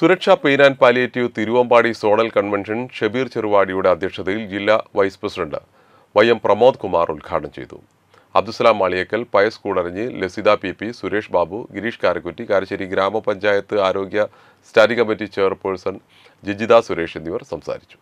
സുരക്ഷാ pain and palliative Thiruvambady zonal convention Shabeer ചെറുവാടിയുടെ അധ്യക്ഷതയിൽ ജില്ലാ vice president Y M Pramod Kumar ഉദ്ഘാടനം ചെയ്തു Abdussalam Maliyakkal Pius Koodaranji Lasitha P P Suresh Babu Girish Karakkutty Karassery ഗ്രാമപഞ്ചായത്ത് ആരോഗ്യ standing committee chairperson Jijitha Suresh എന്നിവർ സംസാരിച്ചു